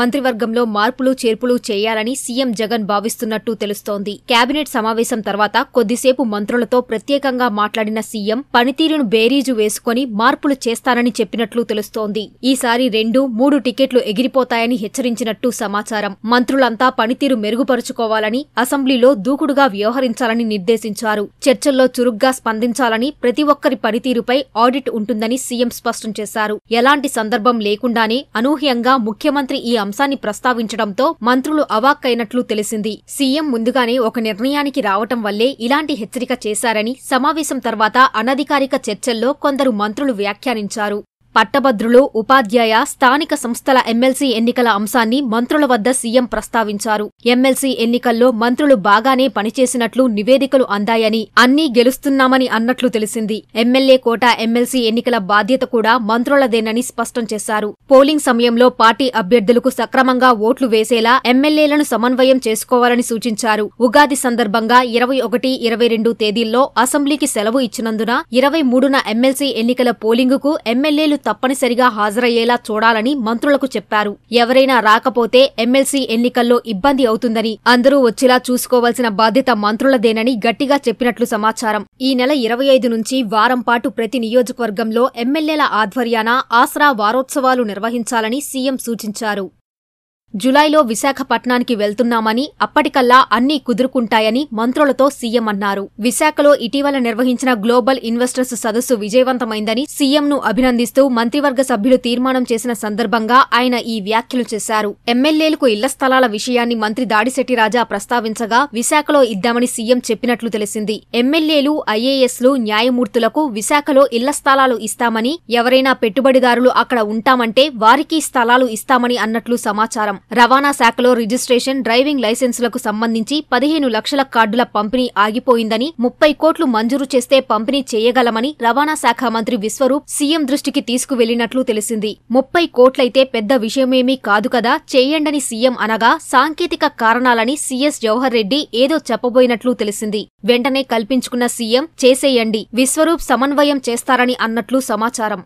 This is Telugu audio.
మంత్రివర్గంలో మార్పులు చేర్పులు చేయాలని సీఎం జగన్ భావిస్తున్నట్టు తెలుస్తోంది కేబినెట్ సమావేశం తర్వాత కొద్దిసేపు మంత్రులతో ప్రత్యేకంగా మాట్లాడిన సీఎం పనితీరును బేరీజు వేసుకుని మార్పులు చేస్తానని చెప్పినట్లు తెలుస్తోంది ఈసారి రెండు మూడు టికెట్లు ఎగిరిపోతాయని హెచ్చరించినట్టు సమాచారం మంత్రులంతా పనితీరు మెరుగుపరుచుకోవాలని అసెంబ్లీలో దూకుడుగా వ్యవహరించాలని నిర్దేశించారు చర్చల్లో చురుగ్గా స్పందించాలని ప్రతి ఒక్కరి పనితీరుపై ఆడిట్ ఉంటుందని సీఎం స్పష్టం చేశారు ఎలాంటి సందర్భం లేకుండానే అనూహ్యంగా ముఖ్యమంత్రి ఈ అంశాన్ని ప్రస్తావించడంతో మంత్రులు అవాక్కైనట్లు తెలిసింది సీఎం ముందుగానే ఒక నిర్ణయానికి రావటం వల్లే ఇలాంటి హెచ్చరిక చేశారని సమావేశం తర్వాత అనధికారిక చర్చల్లో కొందరు మంత్రులు వ్యాఖ్యానించారు పట్టభద్రులు ఉపాధ్యాయ స్థానిక సంస్థల ఎమ్మెల్సీ ఎన్నికల అంశాన్ని మంత్రుల వద్ద సీఎం ప్రస్తావించారు ఎమ్మెల్సీ ఎన్నికల్లో మంత్రులు బాగానే పనిచేసినట్లు నివేదికలు అందాయని అన్నీ గెలుస్తున్నామని అన్నట్లు తెలిసింది ఎమ్మెల్యే కోట ఎమ్మెల్సీ ఎన్నికల బాధ్యత కూడా మంత్రులదేనని స్పష్టం చేశారు పోలింగ్ సమయంలో పార్టీ అభ్యర్థులకు సక్రమంగా ఓట్లు వేసేలా ఎమ్మెల్యేలను సమన్వయం చేసుకోవాలని సూచించారు ఉగాది సందర్భంగా ఇరవై ఒకటి ఇరవై రెండు తేదీల్లో అసెంబ్లీకి సెలవు ఇచ్చినందున ఇరవై మూడున ఎమ్మెల్సీ ఎన్నికల పోలింగుకు ఎమ్మెల్యేలు తప్పనిసరిగా హాజరయ్యేలా చూడాలని మంత్రులకు చెప్పారు ఎవరైనా రాకపోతే ఎమ్మెల్సీ ఎన్నికల్లో ఇబ్బంది అవుతుందని అందరూ వచ్చేలా చూసుకోవాల్సిన బాధ్యత మంత్రులదేనని గట్టిగా చెప్పినట్లు సమాచారం ఈ నెల ఇరవై ఐదు నుంచి వారం పాటు ప్రతి నియోజకవర్గంలో ఎమ్మెల్యేల ఆధ్వర్యాన ఆసరా వారోత్సవాలు నిర్వహించాలని సీఎం సూచించారు జులైలో విశాఖపట్నానికి వెళ్తున్నామని అప్పటికల్లా అన్నీ కుదురుకుంటాయని మంత్రులతో సీఎం అన్నారు విశాఖలో ఇటీవల నిర్వహించిన గ్లోబల్ ఇన్వెస్టర్స్ సదస్సు విజయవంతమైందని సీఎంను అభినందిస్తూ మంత్రివర్గ సభ్యులు తీర్మానం చేసిన సందర్భంగా ఆయన ఈ వ్యాఖ్యలు చేశారు ఎమ్మెల్యేలకు ఇళ్ల స్థలాల విషయాన్ని మంత్రి దాడిశెట్టి రాజా ప్రస్తావించగా విశాఖలో ఇద్దామని సీఎం చెప్పినట్లు తెలిసింది ఎమ్మెల్యేలు ఐఏఎస్లు న్యాయమూర్తులకు విశాఖలో ఇళ్ల స్థలాలు ఇస్తామని ఎవరైనా పెట్టుబడిదారులు అక్కడ ఉంటామంటే వారికి స్థలాలు ఇస్తామని అన్నట్లు సమాచారం రవాణా శాఖలో రిజిస్ట్రేషన్ డ్రైవింగ్ లైసెన్సులకు సంబంధించి పదిహేను లక్షల కార్డుల పంపిణీ ఆగిపోయిందని ముప్పై కోట్లు మంజూరు చేస్తే పంపిణీ చేయగలమని రవాణా శాఖ మంత్రి విశ్వరూప్ సీఎం దృష్టికి తీసుకువెళ్లినట్లు తెలిసింది ముప్పై కోట్లయితే పెద్ద విషయమేమీ కాదు కదా చేయండని సీఎం అనగా సాంకేతిక కారణాలని సీఎస్ జవహర్ రెడ్డి ఏదో చెప్పబోయినట్లు తెలిసింది వెంటనే కల్పించుకున్న సీఎం చేసేయండి విశ్వరూప్ సమన్వయం చేస్తారని అన్నట్లు సమాచారం